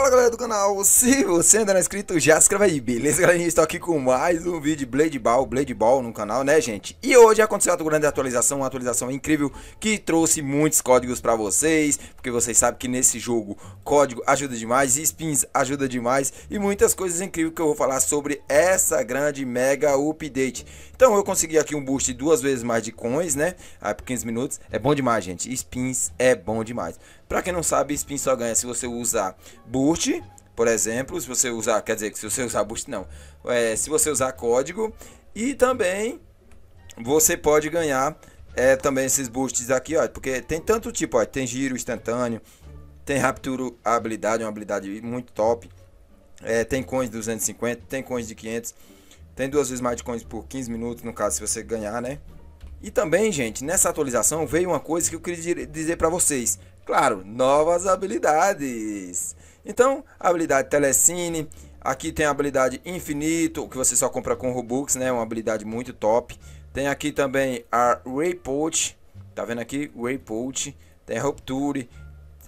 Fala galera do canal, se você ainda não é inscrito, já se inscreve aí, beleza galerinha? Estou tá aqui com mais um vídeo de Blade Ball, Blade Ball no canal, né gente? E hoje aconteceu uma grande atualização, uma atualização incrível que trouxe muitos códigos pra vocês Porque vocês sabem que nesse jogo código ajuda demais, spins ajuda demais E muitas coisas incríveis que eu vou falar sobre essa grande mega update Então eu consegui aqui um boost duas vezes mais de coins, né? Aí ah, por 15 minutos, é bom demais gente, spins é bom demais para quem não sabe, spin só ganha é se você usar boost, por exemplo, se você usar, quer dizer, que se você usar boost não, é, se você usar código e também você pode ganhar é, também esses boosts aqui, ó, porque tem tanto tipo, ó, tem giro instantâneo, tem rapturo habilidade, uma habilidade muito top, é, tem coins de 250, tem coins de 500, tem duas vezes mais de coins por 15 minutos, no caso se você ganhar, né? E também, gente, nessa atualização veio uma coisa que eu queria dizer para vocês. Claro, novas habilidades. Então, habilidade Telecine. Aqui tem a habilidade Infinito, que você só compra com Robux, né? Uma habilidade muito top. Tem aqui também a Rayport. Tá vendo aqui? Rayport. Tem a Rupture.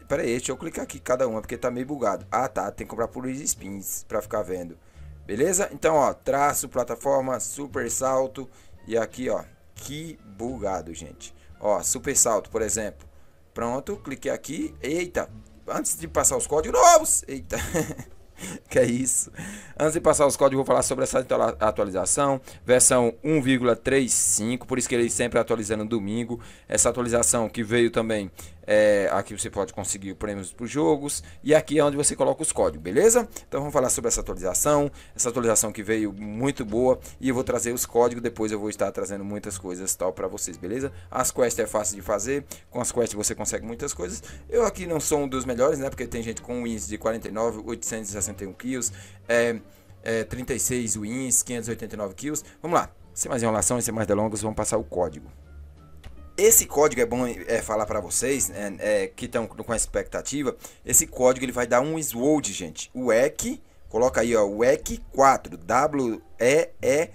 Pera aí, deixa eu clicar aqui cada uma, porque tá meio bugado. Ah, tá. Tem que comprar por spins pra ficar vendo. Beleza? Então, ó. Traço, plataforma, super salto. E aqui, ó. Que bugado, gente. Ó, super salto, por exemplo. Pronto, cliquei aqui. Eita, antes de passar os códigos novos. Eita. que é isso. Antes de passar os códigos, vou falar sobre essa atualização. Versão 1,35, por isso que ele sempre atualizando no domingo. Essa atualização que veio também é, aqui você pode conseguir prêmios para os jogos. E aqui é onde você coloca os códigos, beleza? Então vamos falar sobre essa atualização. Essa atualização que veio muito boa. E eu vou trazer os códigos. Depois eu vou estar trazendo muitas coisas tal para vocês, beleza? As quests é fácil de fazer. Com as quests você consegue muitas coisas. Eu aqui não sou um dos melhores, né? Porque tem gente com wins de 49, 861 kills. É, é, 36 wins, 589 kills. Vamos lá. Sem mais enrolação e sem mais delongas, vamos passar o código. Esse código é bom é, falar para vocês é, é, que estão com a expectativa. Esse código ele vai dar um SWOT, gente. O EC, coloca aí, ó, o EC 4, W E E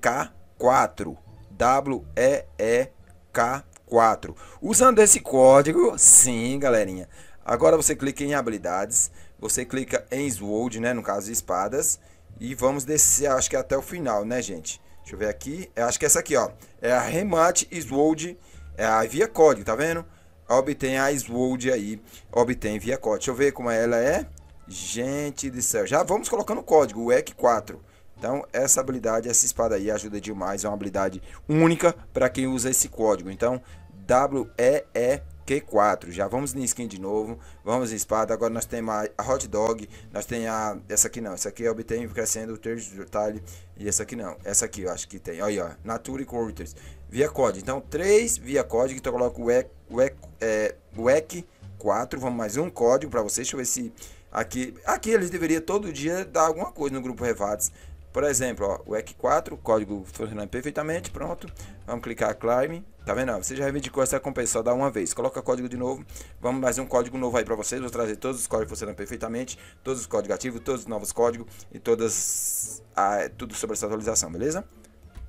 K 4, W E E K 4. Usando esse código, sim, galerinha. Agora você clica em habilidades, você clica em SWOT, né, no caso espadas, e vamos descer, acho que até o final, né, gente? Deixa eu ver aqui. Eu é, acho que é essa aqui, ó. É a Remate SWOT é via código, tá vendo? Obtém a Sword aí. Obtém via código. Deixa eu ver como ela é. Gente do céu. Já vamos colocando o código, o EC 4. Então, essa habilidade, essa espada aí ajuda demais. É uma habilidade única para quem usa esse código. Então, e Q4. Já vamos em skin de novo. Vamos em espada. Agora nós temos a hot dog. Nós temos a. Essa aqui não. Essa aqui é obtém crescendo o terço de detalhe. E essa aqui não. Essa aqui eu acho que tem. Olha aí, ó. Nature Quarters. Via código. Então, 3 via código. Então, eu coloco o EC, o EC, é, o EC 4. Vamos mais um código para vocês. Deixa eu ver se. Aqui, aqui eles deveriam todo dia dar alguma coisa no grupo Revates. Por exemplo, ó, o EC4, código funcionando perfeitamente, pronto. Vamos clicar Climb. Tá vendo? Você já reivindicou essa recompensa, só dá uma vez. Coloca código de novo. Vamos mais um código novo aí para vocês. Vou trazer todos os códigos funcionando perfeitamente. Todos os códigos ativos, todos os novos códigos e todas. Ah, é, tudo sobre essa atualização, beleza?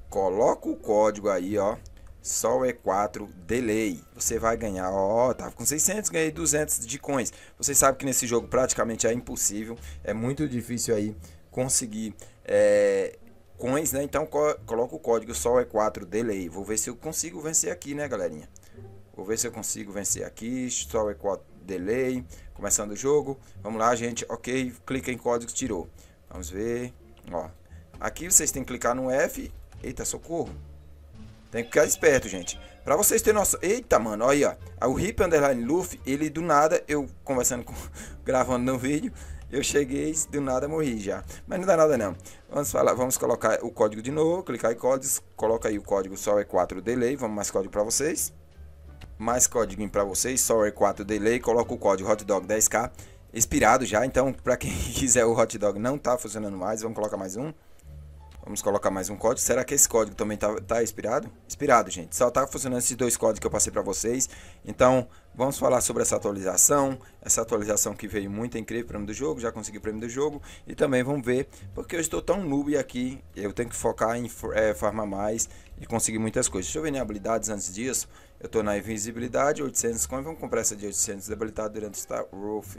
Coloca o código aí, ó. Sol E4 Delay. Você vai ganhar, ó, tava com 600, ganhei 200 de coins. Vocês sabem que nesse jogo praticamente é impossível. É muito difícil aí conseguir é, coins, né? Então co coloca o código Sol é 4 delay Vou ver se eu consigo vencer aqui, né, galerinha? Vou ver se eu consigo vencer aqui. Sol é 4 delay. Começando o jogo. Vamos lá, gente. Ok, clica em código tirou. Vamos ver. Ó, aqui vocês têm que clicar no F. Eita, socorro. Tem que ficar esperto, gente. Pra vocês terem nosso Eita, mano, olha aí, ó. O Hip Underline Luffy, ele do nada, eu conversando com. gravando no vídeo. Eu cheguei, do nada morri já. Mas não dá nada não. Vamos falar, vamos colocar o código de novo, clicar em códigos, coloca aí o código só é 4 delay, vamos mais código para vocês. Mais código para vocês, só é 4 delay, coloca o código hotdog 10k expirado já, então para quem quiser o hotdog não tá funcionando mais, vamos colocar mais um. Vamos colocar mais um código. Será que esse código também está tá expirado? Expirado, gente. Só está funcionando esses dois códigos que eu passei para vocês. Então, vamos falar sobre essa atualização. Essa atualização que veio muito é incrível, prêmio do jogo. Já consegui o prêmio do jogo. E também vamos ver, porque eu estou tão noob aqui. Eu tenho que focar em é, farmar mais e conseguir muitas coisas. Deixa eu ver minhas habilidades antes disso. Eu estou na invisibilidade, 800 coins. Vamos comprar essa de 800 debilitado durante o Star Wolf.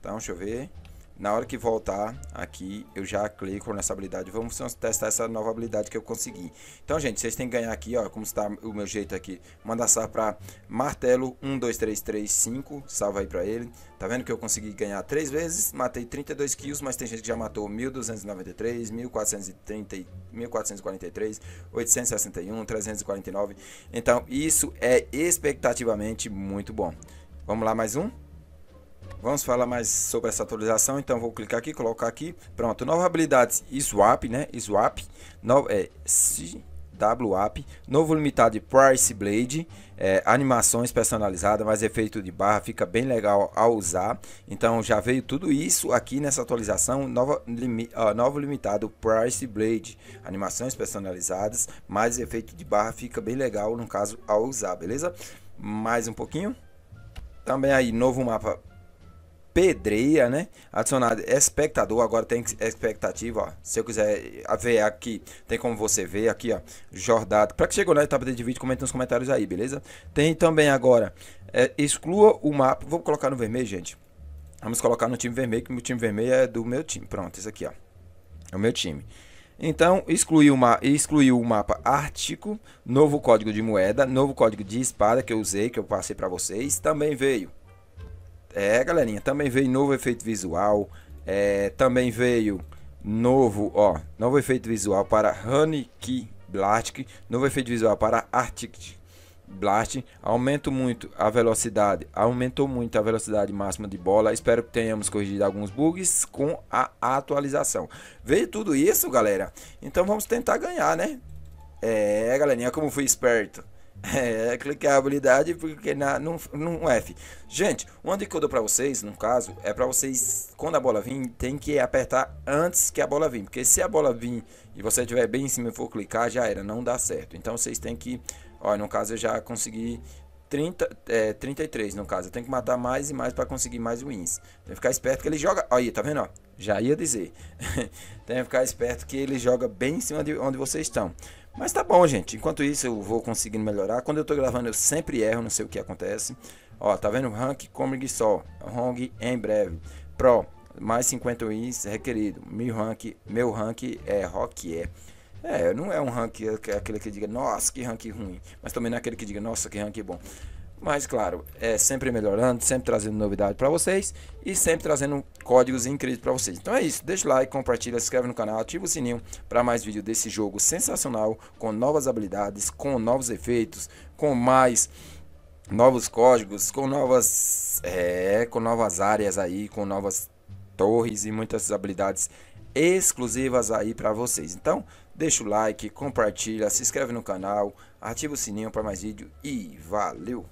Então, deixa eu ver. Na hora que voltar aqui, eu já clico nessa habilidade. Vamos testar essa nova habilidade que eu consegui. Então, gente, vocês têm que ganhar aqui, ó, como está o meu jeito aqui. Mandar salve para martelo 12335, salva aí para ele. Tá vendo que eu consegui ganhar três vezes, matei 32 kills, mas tem gente que já matou 1293, 1430, 1443, 861, 349. Então, isso é expectativamente muito bom. Vamos lá mais um? Vamos falar mais sobre essa atualização, então vou clicar aqui, colocar aqui. Pronto, nova habilidade swap, né? Swap, no, é, SWAP. novo limitado de Price Blade, é, animações personalizadas, mais efeito de barra, fica bem legal a usar. Então já veio tudo isso aqui nessa atualização, nova, limi, ó, novo limitado Price Blade, animações personalizadas, mais efeito de barra, fica bem legal no caso a usar, beleza? Mais um pouquinho. Também aí, novo mapa pedreia, né? Adicionado espectador, agora tem expectativa, ó. Se eu quiser ver aqui, tem como você ver aqui, ó. Jordado. Para que chegou na etapa de vídeo, comenta nos comentários aí, beleza? Tem também agora, é, exclua o mapa. Vou colocar no vermelho, gente. Vamos colocar no time vermelho, que o time vermelho é do meu time. Pronto, isso aqui, ó. É o meu time. Então, excluiu, uma, excluiu o mapa Ártico, novo código de moeda, novo código de espada que eu usei, que eu passei para vocês. Também veio é, galerinha, também veio novo efeito visual. É, também veio novo, ó, novo efeito visual para Honey Blast, novo efeito visual para Arctic Blast. Aumento muito a velocidade, aumentou muito a velocidade máxima de bola. Espero que tenhamos corrigido alguns bugs com a atualização. Veio tudo isso, galera. Então vamos tentar ganhar, né? É, galerinha, como fui esperto. É, é clicabilidade porque na, num, num F. Gente, onde que eu dou pra vocês, no caso, é pra vocês, quando a bola vir, tem que apertar antes que a bola vir. Porque se a bola vir e você estiver bem em cima e for clicar, já era, não dá certo. Então vocês têm que, olha, no caso eu já consegui 30, é, 33 no caso. Eu tenho que matar mais e mais para conseguir mais wins. Tem que ficar esperto que ele joga. Aí, tá vendo? Ó, já ia dizer. tem que ficar esperto que ele joga bem em cima de onde vocês estão. Mas tá bom, gente. Enquanto isso, eu vou conseguindo melhorar. Quando eu tô gravando, eu sempre erro, não sei o que acontece. Ó, tá vendo? Rank Comrig só. Hong em breve. Pro, mais 50 wins requerido. Meu rank, meu rank é Rock é. É, não é um rank é aquele que diga, nossa, que rank ruim. Mas também não é aquele que diga, nossa, que rank bom. Mas claro, é sempre melhorando, sempre trazendo novidade para vocês e sempre trazendo códigos incríveis para vocês. Então é isso, deixa o like, compartilha, se inscreve no canal, ativa o sininho para mais vídeo desse jogo sensacional com novas habilidades, com novos efeitos, com mais novos códigos, com novas é, com novas áreas aí, com novas torres e muitas habilidades exclusivas aí para vocês. Então, deixa o like, compartilha, se inscreve no canal, ativa o sininho para mais vídeo e valeu.